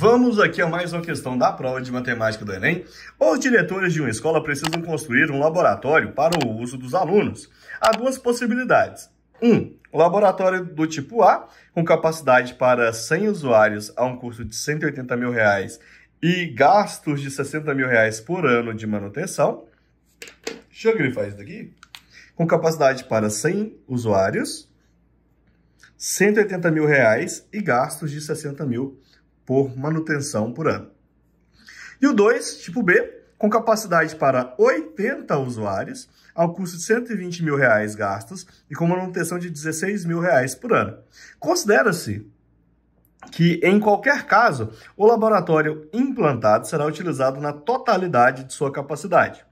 Vamos aqui a mais uma questão da prova de matemática do Enem. Os diretores de uma escola precisam construir um laboratório para o uso dos alunos. Há duas possibilidades. Um, laboratório do tipo A, com capacidade para 100 usuários a um custo de 180 mil reais e gastos de 60 mil reais por ano de manutenção. Deixa eu grifar isso daqui. Com capacidade para 100 usuários, 180 mil reais e gastos de 60 mil por manutenção por ano. E o 2, tipo B, com capacidade para 80 usuários, ao custo de 120 mil reais gastos e com manutenção de 16 mil reais por ano. Considera-se que, em qualquer caso, o laboratório implantado será utilizado na totalidade de sua capacidade.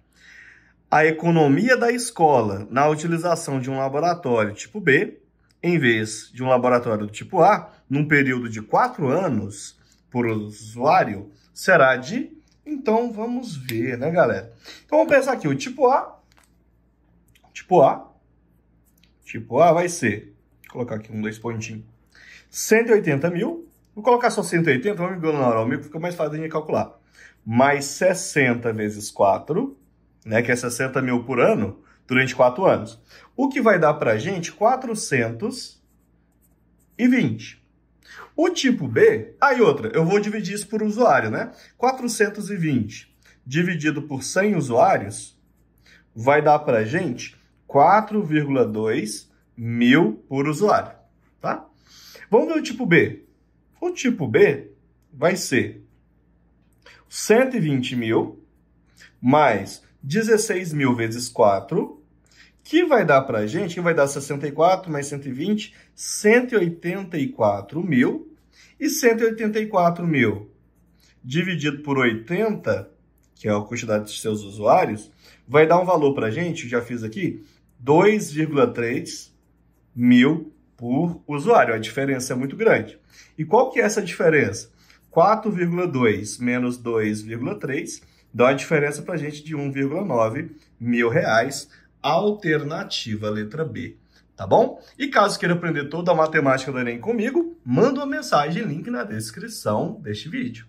A economia da escola na utilização de um laboratório tipo B, em vez de um laboratório do tipo A, num período de quatro anos, por usuário será de... Então, vamos ver, né, galera? Então, vamos pensar aqui, o tipo A... Tipo A... Tipo A vai ser... Vou colocar aqui um, dois pontinhos. 180 mil. Vou colocar só 180, vamos me na hora, o mil fica mais fácil de calcular. Mais 60 vezes 4, né, que é 60 mil por ano, durante 4 anos. O que vai dar para a gente 420. O tipo B, aí outra, eu vou dividir isso por usuário, né? 420 dividido por 100 usuários vai dar para gente 4,2 mil por usuário, tá? Vamos ver o tipo B. O tipo B vai ser 120 mil mais 16 mil vezes 4 que vai dar para a gente, que vai dar 64 mais 120, 184 mil. E 184 mil dividido por 80, que é a quantidade de seus usuários, vai dar um valor para a gente, já fiz aqui, 2,3 mil por usuário. A diferença é muito grande. E qual que é essa diferença? 4,2 menos 2,3 dá uma diferença para a gente de 1,9 mil reais alternativa letra B, tá bom? E caso queira aprender toda a matemática do Enem comigo, manda uma mensagem, link na descrição deste vídeo.